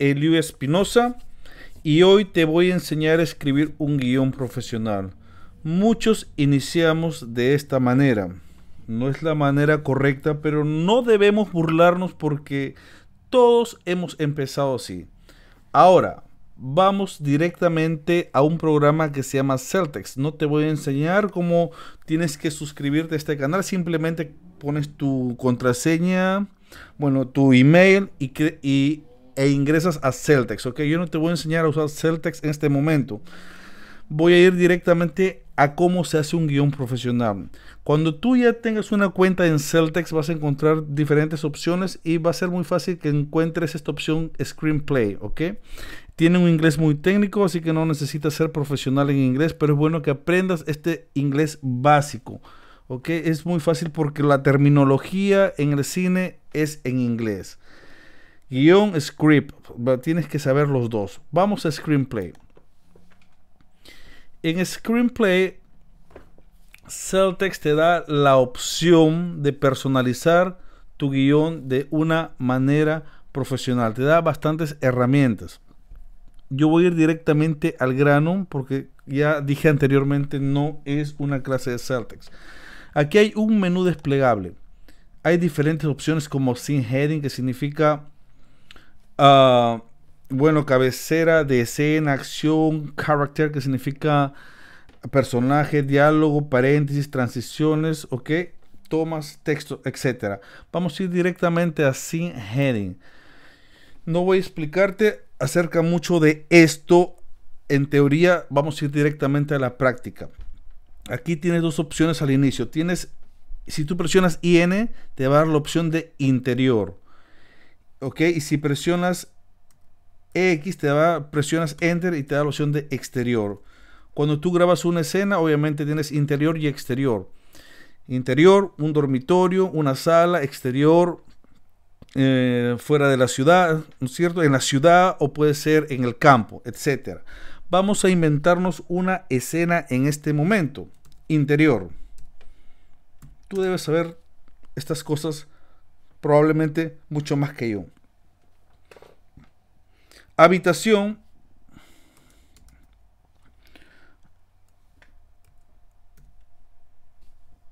Eliu Espinosa y hoy te voy a enseñar a escribir un guión profesional. Muchos iniciamos de esta manera. No es la manera correcta, pero no debemos burlarnos porque todos hemos empezado así. Ahora, vamos directamente a un programa que se llama Celtex. No te voy a enseñar cómo tienes que suscribirte a este canal. Simplemente pones tu contraseña, bueno, tu email y, y e ingresas a Celtex. Ok, yo no te voy a enseñar a usar Celtex en este momento. Voy a ir directamente a cómo se hace un guión profesional. Cuando tú ya tengas una cuenta en Celtex vas a encontrar diferentes opciones y va a ser muy fácil que encuentres esta opción Screenplay, ¿ok? Tiene un inglés muy técnico, así que no necesitas ser profesional en inglés, pero es bueno que aprendas este inglés básico, ¿ok? Es muy fácil porque la terminología en el cine es en inglés. Guión script. Tienes que saber los dos. Vamos a screenplay. En screenplay, Celtex te da la opción de personalizar tu guión de una manera profesional. Te da bastantes herramientas. Yo voy a ir directamente al grano porque ya dije anteriormente no es una clase de Celtex. Aquí hay un menú desplegable. Hay diferentes opciones como sin heading que significa Ah, bueno, cabecera de escena, acción, character, que significa personaje, diálogo, paréntesis, transiciones, ok, tomas, texto, etc. Vamos a ir directamente a sin heading. No voy a explicarte acerca mucho de esto. En teoría, vamos a ir directamente a la práctica. Aquí tienes dos opciones al inicio. Tienes, si tú presionas IN, te va a dar la opción de interior. Ok, y si presionas X, te va, presionas Enter y te da la opción de exterior. Cuando tú grabas una escena, obviamente tienes interior y exterior. Interior, un dormitorio, una sala, exterior, eh, fuera de la ciudad, ¿no es cierto? En la ciudad o puede ser en el campo, etcétera. Vamos a inventarnos una escena en este momento. Interior. Tú debes saber estas cosas probablemente mucho más que yo. Habitación.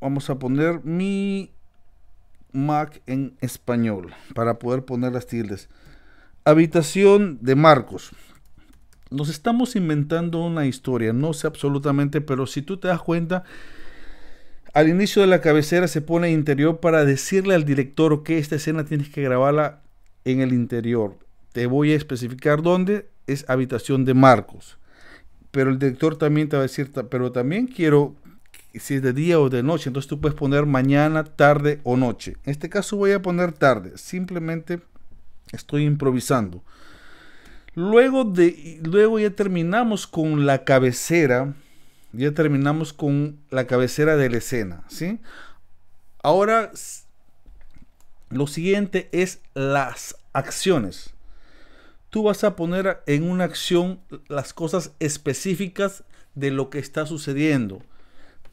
Vamos a poner mi Mac en español para poder poner las tildes. Habitación de Marcos. Nos estamos inventando una historia, no sé absolutamente, pero si tú te das cuenta, al inicio de la cabecera se pone interior para decirle al director que esta escena tienes que grabarla en el interior. Te voy a especificar dónde es habitación de Marcos. Pero el director también te va a decir, pero también quiero si es de día o de noche. Entonces tú puedes poner mañana, tarde o noche. En este caso voy a poner tarde. Simplemente estoy improvisando. Luego, de, luego ya terminamos con la cabecera ya terminamos con la cabecera de la escena, ¿sí? Ahora, lo siguiente es las acciones. Tú vas a poner en una acción las cosas específicas de lo que está sucediendo.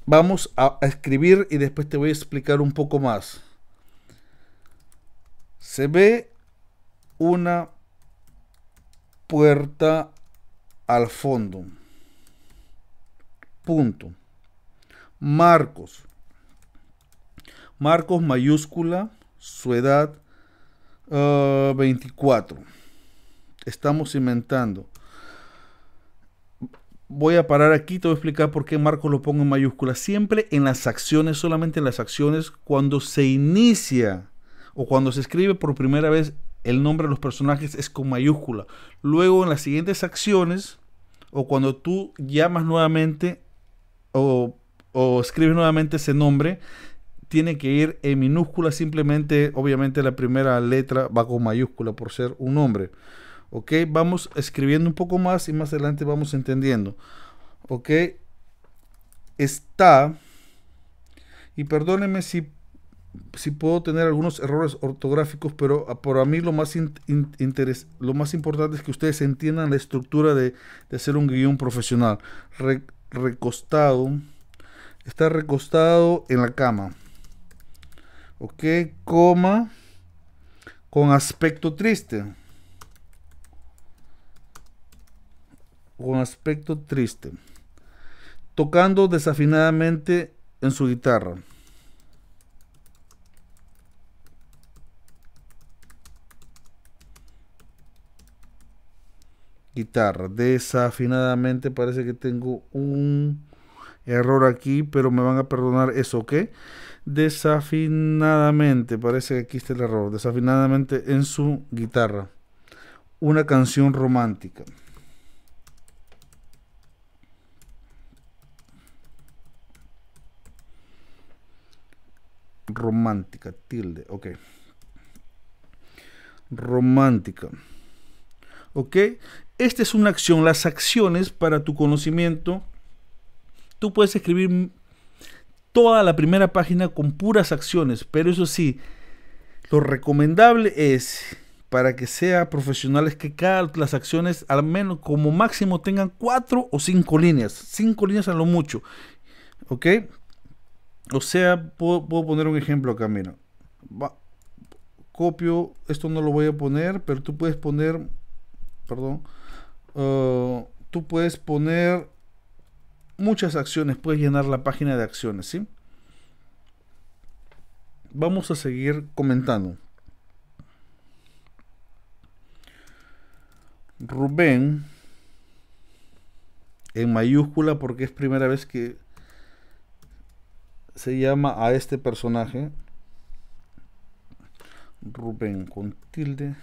Vamos a escribir y después te voy a explicar un poco más. Se ve una puerta al fondo. Punto. Marcos. Marcos mayúscula, su edad 24. Ah, Estamos inventando. Voy a parar aquí, te voy a explicar por qué Marcos lo pongo en mayúscula. Siempre en las acciones, solamente en las acciones, cuando se inicia o cuando se escribe por primera vez el nombre de los personajes es con mayúscula. Luego en las siguientes acciones o cuando tú llamas nuevamente o, escribe nuevamente ese nombre, tiene que ir en minúscula simplemente, obviamente la primera letra va con mayúscula por ser un nombre. Ok, vamos escribiendo un poco más y más adelante vamos entendiendo. Ok, está, y perdónenme si, si puedo tener algunos errores ortográficos, pero ah, para mí lo más, lo más importante es que ustedes entiendan la estructura de, ser un guión profesional recostado, está recostado en la cama. Ok, coma, con aspecto triste. Con aspecto triste. Tocando desafinadamente en su guitarra. guitarra. Desafinadamente parece que tengo un error aquí, pero me van a perdonar eso, que Desafinadamente, parece que aquí está el error, desafinadamente en su guitarra. Una canción romántica. Romántica, tilde, ok. Romántica. ¿Ok? Esta es una acción, las acciones para tu conocimiento. Tú puedes escribir toda la primera página con puras acciones, pero eso sí, lo recomendable es para que sea profesionales que cada las acciones al menos como máximo tengan cuatro o cinco líneas, cinco líneas a lo mucho, ¿ok? O sea, puedo, poner un ejemplo acá, mira, copio, esto no lo voy a poner, pero tú puedes poner perdón, eh, tú puedes poner muchas acciones, puedes llenar la página de acciones, ¿sí? Vamos a seguir comentando. Rubén, en mayúscula porque es primera vez que se llama a este personaje. Rubén con tilde.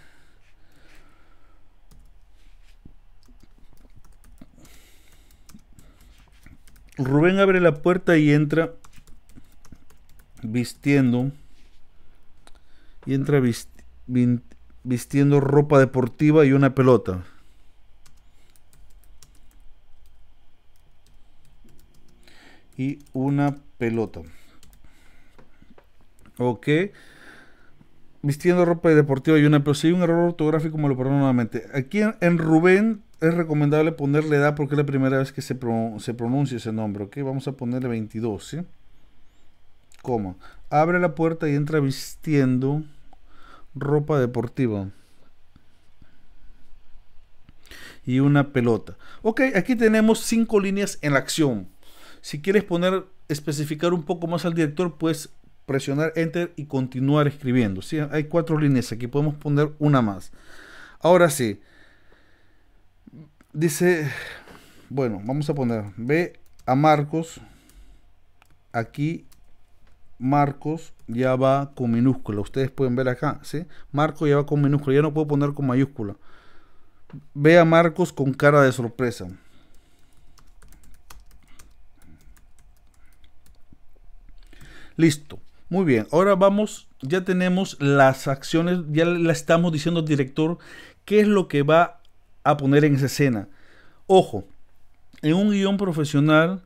Rubén abre la puerta y entra vistiendo. Y entra vistiendo ropa deportiva y una pelota. Y una pelota. Ok. Vistiendo ropa deportiva y una pelota. Si hay un error ortográfico, me lo perdono nuevamente. Aquí en Rubén es recomendable ponerle edad porque es la primera vez que se, pronuncia ese nombre, ¿ok? Vamos a ponerle 22, ¿sí? Coma. Abre la puerta y entra vistiendo ropa deportiva. Y una pelota. Ok, aquí tenemos cinco líneas en la acción. Si quieres poner, especificar un poco más al director, puedes presionar Enter y continuar escribiendo. ¿sí? Hay cuatro líneas aquí, podemos poner una más. Ahora sí, Dice, bueno, vamos a poner, ve a Marcos, aquí Marcos ya va con minúscula, ustedes pueden ver acá, ¿sí? Marcos ya va con minúscula, ya no puedo poner con mayúscula. Ve a Marcos con cara de sorpresa. Listo. Muy bien, ahora vamos, ya tenemos las acciones, ya le estamos diciendo al director qué es lo que va a poner en esa escena. Ojo, en un guión profesional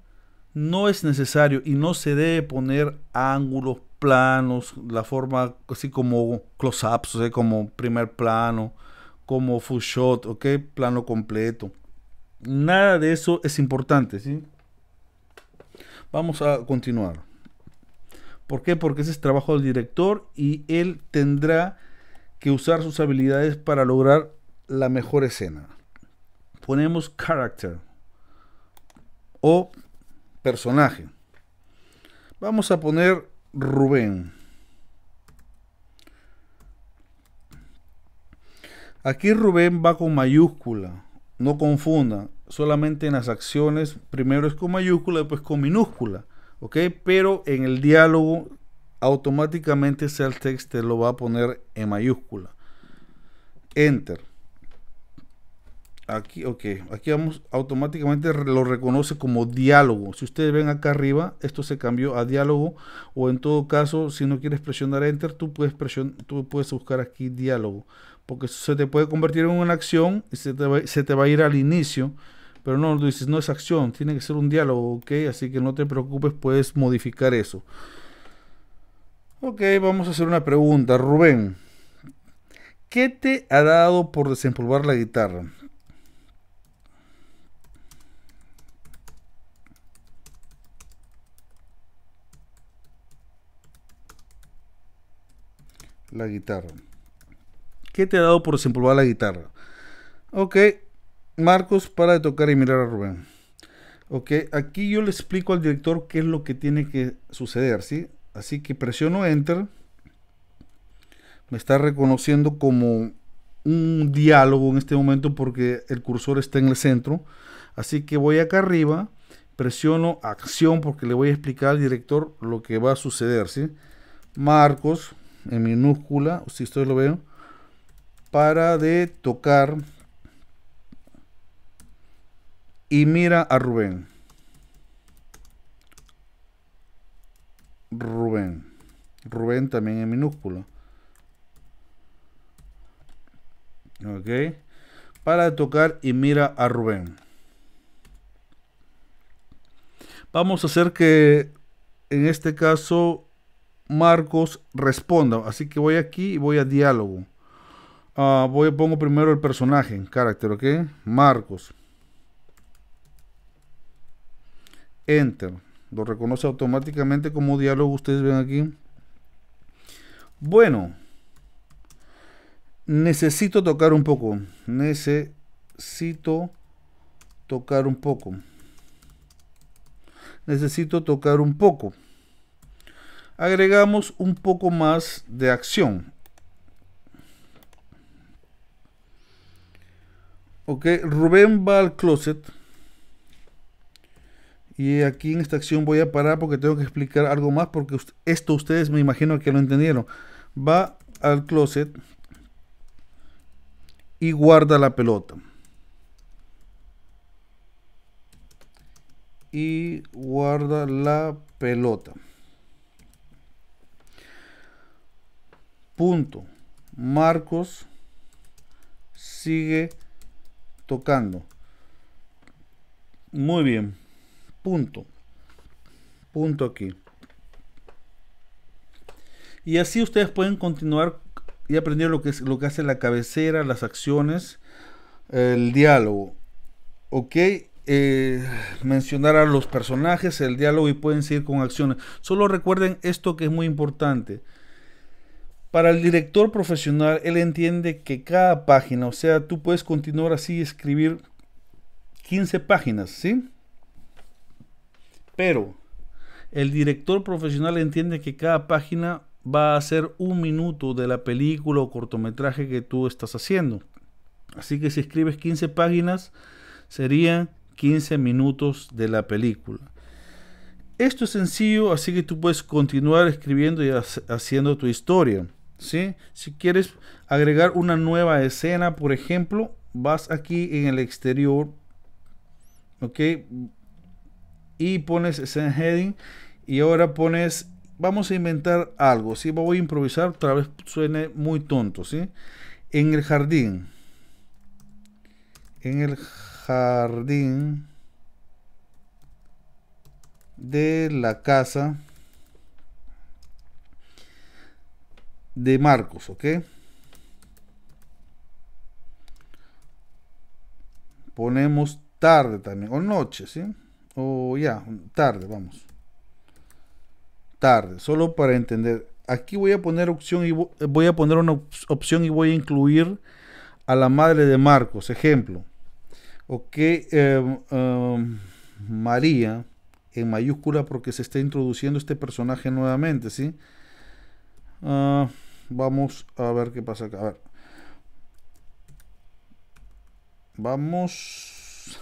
no es necesario y no se debe poner ángulos, planos, la forma así como close-ups, o sea, como primer plano, como full shot, ¿ok? Plano completo. Nada de eso es importante, ¿sí? Vamos a continuar. ¿Por qué? Porque ese es trabajo del director y él tendrá que usar sus habilidades para lograr la mejor escena. Ponemos character o personaje. Vamos a poner Rubén. Aquí Rubén va con mayúscula. No confunda. Solamente en las acciones primero es con mayúscula, después con minúscula. ¿Ok? Pero en el diálogo automáticamente el text lo va a poner en mayúscula. Enter aquí, ok, aquí vamos, automáticamente lo reconoce como diálogo. Si ustedes ven acá arriba, esto se cambió a diálogo o en todo caso, si no quieres presionar Enter, tú puedes, tú puedes buscar aquí diálogo, porque se te puede convertir en una acción y se te va, a ir al inicio. Pero no, dices, no es acción, tiene que ser un diálogo, ok, así que no te preocupes, puedes modificar eso. Ok, vamos a hacer una pregunta, Rubén. ¿Qué te ha dado por desempolvar la guitarra? La guitarra. ¿Qué te ha dado por va la guitarra? Ok, Marcos, para de tocar y mirar a Rubén. Ok, aquí yo le explico al director qué es lo que tiene que suceder, ¿sí? Así que presiono Enter. Me está reconociendo como un diálogo en este momento porque el cursor está en el centro. Así que voy acá arriba, presiono acción porque le voy a explicar al director lo que va a suceder, ¿sí? Marcos, en minúscula, si ustedes lo veo, para de tocar y mira a Rubén. Rubén. Rubén también en minúscula. Ok. Para de tocar y mira a Rubén. Vamos a hacer que en este caso Marcos responda. Así que voy aquí y voy a diálogo. Voy ah, voy pongo primero el personaje, carácter, ¿ok? Marcos. Enter. Lo reconoce automáticamente como diálogo. Ustedes ven aquí. Bueno. Necesito tocar un poco. Necesito tocar un poco. Necesito tocar un poco agregamos un poco más de acción. Ok, Rubén va al closet. Y aquí en esta acción voy a parar porque tengo que explicar algo más porque esto ustedes me imagino que lo entendieron. Va al closet y guarda la pelota. Y guarda la pelota. Punto. Marcos sigue tocando. Muy bien. Punto. Punto aquí. Y así ustedes pueden continuar y aprender lo que, es, lo que hace la cabecera, las acciones, el diálogo. ¿Ok? Eh, mencionar a los personajes, el diálogo y pueden seguir con acciones. Solo recuerden esto que es muy importante. Para el director profesional, él entiende que cada página, o sea, tú puedes continuar así escribir 15 páginas, ¿sí? Pero el director profesional entiende que cada página va a ser un minuto de la película o cortometraje que tú estás haciendo. Así que si escribes 15 páginas, serían 15 minutos de la película. Esto es sencillo, así que tú puedes continuar escribiendo y haciendo tu historia. Si quieres agregar una nueva escena, por ejemplo, vas aquí en el exterior, ¿ok? Y pones Scene Heading y ahora pones, vamos a inventar algo, si Voy a improvisar, otra vez suene muy tonto, En el jardín. En el jardín de la casa de Marcos, ¿ok? Ponemos tarde también, o noche, ¿sí? O ya, tarde, vamos. Tarde, solo para entender. Aquí voy a poner opción y eh, voy a poner una opción y voy a incluir a la madre de Marcos, ejemplo. Ok, em, em, María en mayúscula porque se está introduciendo este personaje nuevamente, ¿sí? Ah, Vamos a ver qué pasa acá. A ver. Vamos.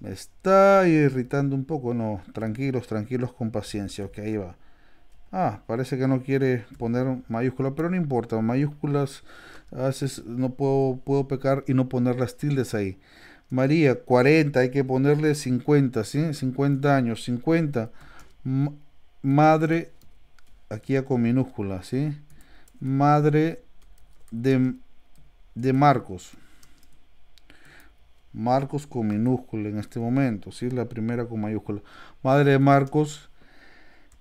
Me está irritando un poco. No, tranquilos, tranquilos, con paciencia. Ok, ahí va. Ah, parece que no quiere poner mayúscula, pero no importa. Mayúsculas, a no puedo, puedo pecar y no poner las tildes ahí. María, 40, hay que ponerle 50, ¿sí? 50 años, 50. madre, aquí ya con minúsculas ¿sí? madre de, de Marcos. Marcos con minúscula en este momento, ¿sí? La primera con mayúscula. Madre de Marcos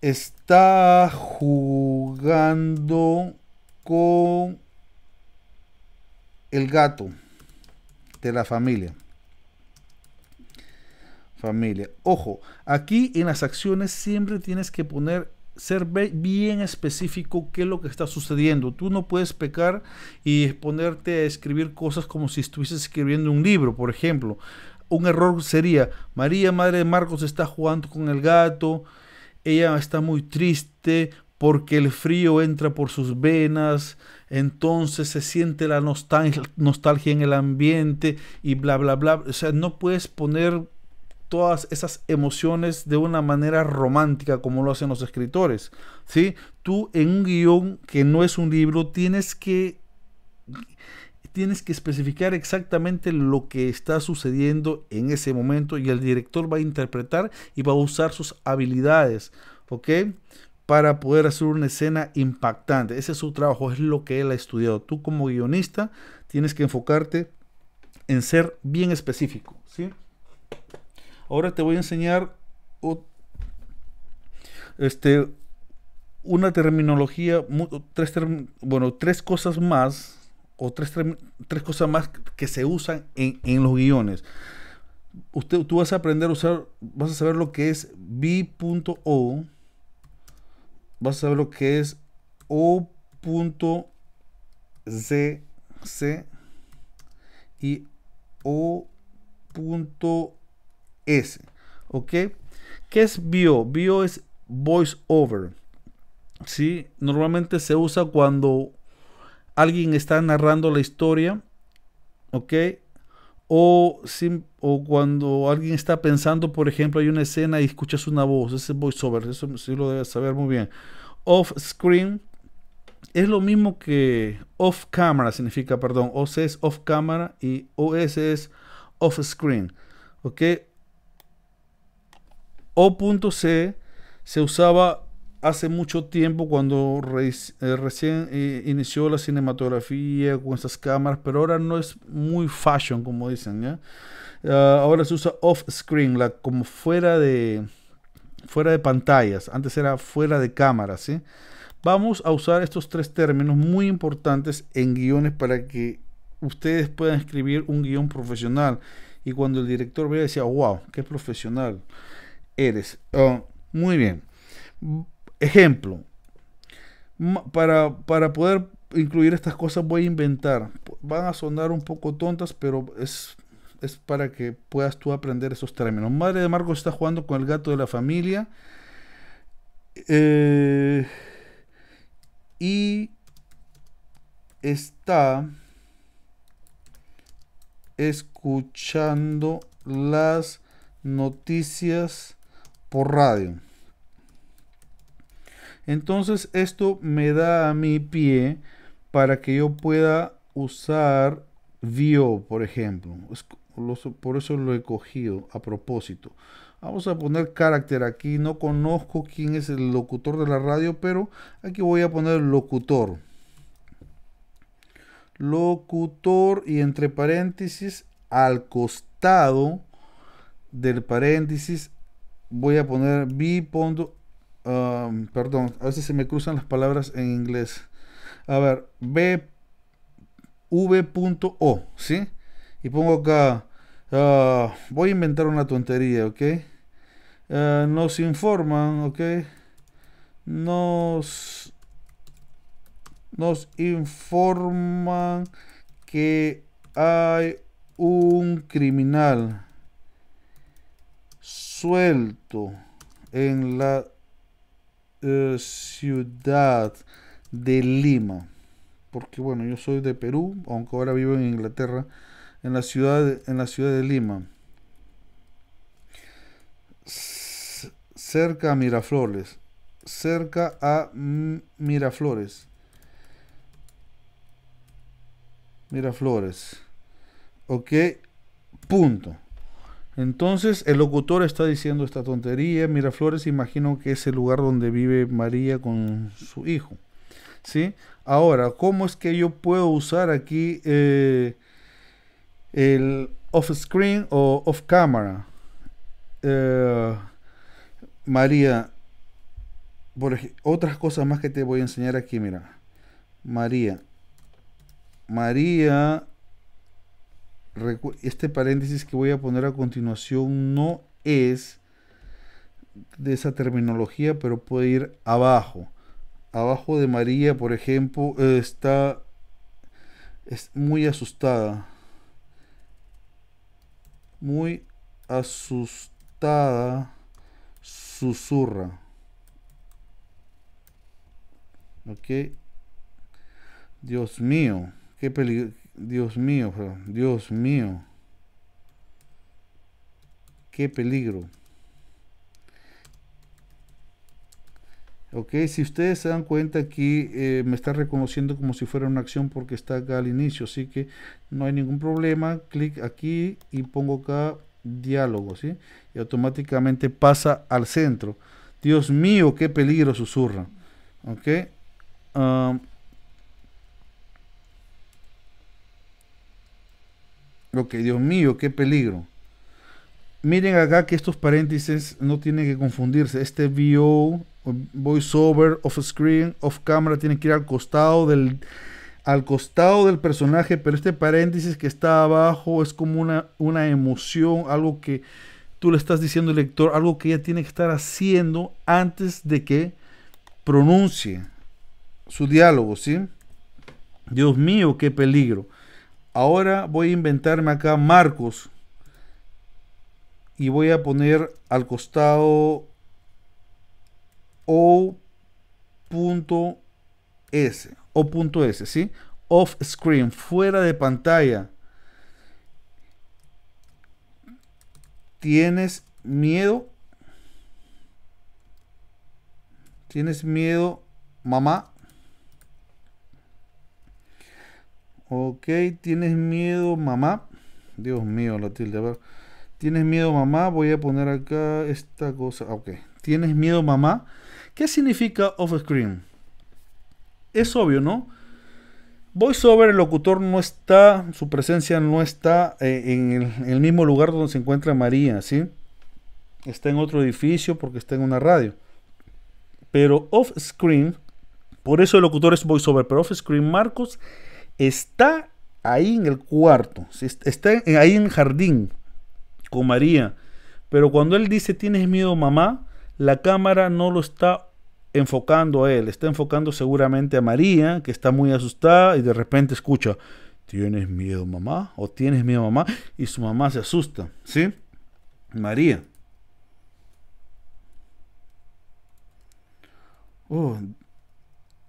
está jugando con el gato de la familia. Familia. Ojo, aquí en las acciones siempre tienes que poner ser bien específico qué es lo que está sucediendo. Tú no puedes pecar y ponerte a escribir cosas como si estuvieses escribiendo un libro, por ejemplo. Un error sería, María, madre de Marcos, está jugando con el gato, ella está muy triste porque el frío entra por sus venas, entonces se siente la nostalgia en el ambiente y bla, bla, bla. O sea, no puedes poner todas esas emociones de una manera romántica como lo hacen los escritores. ¿sí? Tú en un guión que no es un libro tienes que tienes que especificar exactamente lo que está sucediendo en ese momento y el director va a interpretar y va a usar sus habilidades, ¿ok? Para poder hacer una escena impactante. Ese es su trabajo, es lo que él ha estudiado. Tú como guionista tienes que enfocarte en ser bien específico, ¿sí? Ahora te voy a enseñar este, una terminología, tres bueno, tres cosas más o tres, cosas más que se usan en, los guiones. Usted, tú vas a aprender a usar, vas a saber lo que es B.O, vas a saber lo que es O.ZC y punto ¿Ok? ¿Qué es bio. Bio es voice over. ¿Sí? Normalmente se usa cuando alguien está narrando la historia. ¿Ok? O, o cuando alguien está pensando, por ejemplo, hay una escena y escuchas una voz. Ese es Over Eso sí lo debes saber muy bien. Off screen es lo mismo que off camera significa, perdón, OC es off camera y OS es off screen. ¿Ok? O.C se usaba hace mucho tiempo cuando eh, recién eh, inició la cinematografía con estas cámaras, pero ahora no es muy fashion, como dicen, ah, ahora se usa off-screen, como fuera de, fuera de pantallas. Antes era fuera de cámara, Vamos a usar estos tres términos muy importantes en guiones para que ustedes puedan escribir un guión profesional. Y cuando el director vea, decía, wow, qué profesional eres. Oh, muy bien. Ejemplo. Para, poder incluir estas cosas voy a inventar. Van a sonar un poco tontas, pero es, para que puedas tú aprender esos términos. Madre de Marcos está jugando con el gato de la familia. Eh, y está escuchando las noticias por radio. Entonces esto me da a mi pie para que yo pueda usar Vio, por ejemplo. Por eso lo he cogido a propósito. Vamos a poner carácter aquí. No conozco quién es el locutor de la radio, pero aquí voy a poner locutor. Locutor y entre paréntesis al costado del paréntesis voy a poner b um, perdón, a veces se me cruzan las palabras en inglés. A ver, B o ¿sí? Y pongo acá, uh, voy a inventar una tontería, ¿ok? Uh, nos informan, ¿ok? Nos, nos informan que hay un criminal suelto en la eh, ciudad de Lima. Porque bueno, yo soy de Perú, aunque ahora vivo en Inglaterra, en la ciudad de, en la ciudad de Lima. cerca a Miraflores. Cerca a mm, Miraflores. Miraflores. Ok. Punto. Entonces el locutor está diciendo esta tontería. Mira, Flores, imagino que es el lugar donde vive María con su hijo. ¿Sí? Ahora, ¿cómo es que yo puedo usar aquí eh, el off-screen o off-camera? Eh, María, otras cosas más que te voy a enseñar aquí, mira. María. María este paréntesis que voy a poner a continuación no es de esa terminología, pero puede ir abajo. Abajo de María, por ejemplo, está es muy asustada. Muy asustada susurra. ¿Ok? Dios mío, qué peligro Dios mío, Dios mío. Qué peligro. Ok, si ustedes se dan cuenta aquí eh, me está reconociendo como si fuera una acción porque está acá al inicio, así que no hay ningún problema. Clic aquí y pongo acá diálogo, ¿sí? Y automáticamente pasa al centro. Dios mío, qué peligro susurra. Ok. Um, Ok, que, Dios mío, qué peligro. Miren acá que estos paréntesis no tienen que confundirse. Este VO, um, voiceover, off screen, off camera, tiene que ir al costado del, al costado del personaje, pero este paréntesis que está abajo es como una, una emoción, algo que tú le estás diciendo al lector, algo que ella tiene que estar haciendo antes de que pronuncie su diálogo, ¿sí? Dios mío, qué peligro. Ahora voy a inventarme acá Marcos. Y voy a poner al costado O.S. O.S, ¿sí? Off screen, fuera de pantalla. ¿Tienes miedo? ¿Tienes miedo, mamá? Ok, ¿tienes miedo, mamá? Dios mío, la tilde, a ver. ¿Tienes miedo, mamá? Voy a poner acá esta cosa. Ok. ¿Tienes miedo, mamá? ¿Qué significa off screen? Es obvio, ¿no? VoiceOver, el locutor no está, su presencia no está eh, en, el, en, el, mismo lugar donde se encuentra María, ¿sí? Está en otro edificio porque está en una radio. Pero off screen, por eso el locutor es VoiceOver, pero off screen Marcos está ahí en el cuarto, está ahí en el jardín con María. Pero cuando él dice tienes miedo mamá, la cámara no lo está enfocando a él, está enfocando seguramente a María, que está muy asustada y de repente escucha, tienes miedo mamá o tienes miedo mamá y su mamá se asusta, ¿sí? María. Oh,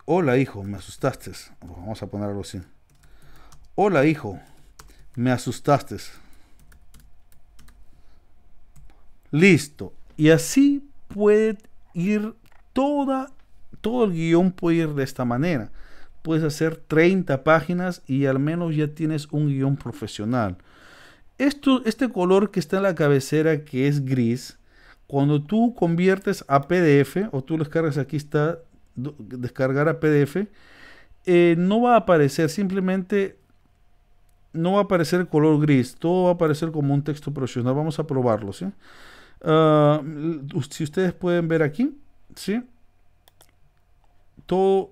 hola hijo, me asustaste. Vamos a ponerlo así. Hola hijo, me asustaste. Listo. Y así puede ir toda, todo el guión puede ir de esta manera. Puedes hacer 30 páginas y al menos ya tienes un guión profesional. Esto, este color que está en la cabecera, que es gris, cuando tú conviertes a PDF o tú descargas, aquí está, descargar a PDF, eh, no va a aparecer, simplemente no va a aparecer color gris, todo va a aparecer como un texto profesional. Vamos a probarlo, ah, si ustedes pueden ver aquí, ¿sí? Todo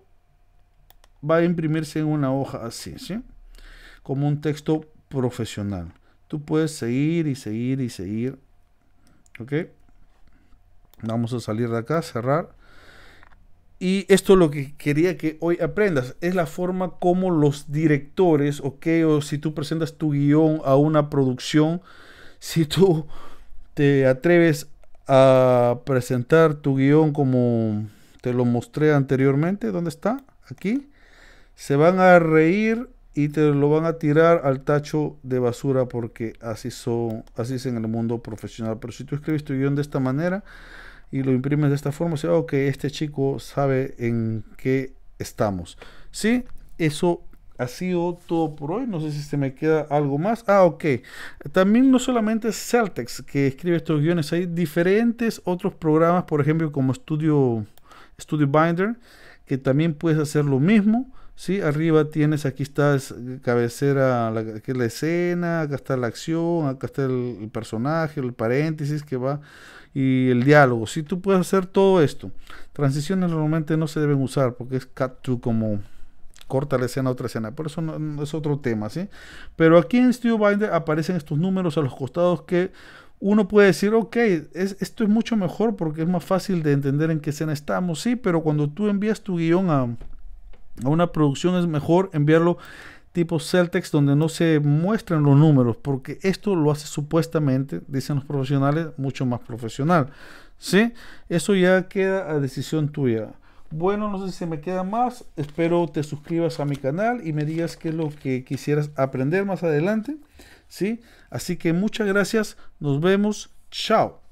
va a imprimirse en una hoja así, Como un texto profesional. Tú puedes seguir y seguir y seguir. ¿Ok? Vamos a salir de acá, cerrar. Y esto es lo que quería que hoy aprendas, es la forma como los directores, ok, o si tú presentas tu guión a una producción, si tú te atreves a presentar tu guión como te lo mostré anteriormente, ¿dónde está? Aquí. Se van a reír y te lo van a tirar al tacho de basura porque así son, así es en el mundo profesional. Pero si tú escribes tu guión de esta manera, y lo imprimes de esta forma, o sea, ok, este chico sabe en qué estamos. Sí, eso ha sido todo por hoy. No sé si se me queda algo más. Ah, ok. También no solamente Celtex, que escribe estos guiones, hay diferentes otros programas, por ejemplo, como Studio, Studio Binder, que también puedes hacer lo mismo. Sí, arriba tienes, aquí está cabecera, la, la escena, acá está la acción, acá está el, personaje, el paréntesis que va y el diálogo. Si tú puedes hacer todo esto, transiciones normalmente no se deben usar porque es cut to como corta la escena a otra escena, por eso no, es otro tema, ¿sí? Pero aquí en StudioBinder aparecen estos números a los costados que uno puede decir, ok, esto es mucho mejor porque es más fácil de entender en qué escena estamos, sí, pero cuando tú envías tu guión a a una producción es mejor enviarlo tipo Celtex donde no se muestran los números, porque esto lo hace supuestamente, dicen los profesionales, mucho más profesional. ¿Sí? Eso ya queda a decisión tuya. Bueno, no sé si se me queda más. Espero te suscribas a mi canal y me digas qué es lo que quisieras aprender más adelante. ¿Sí? Así que muchas gracias. Nos vemos. Chao.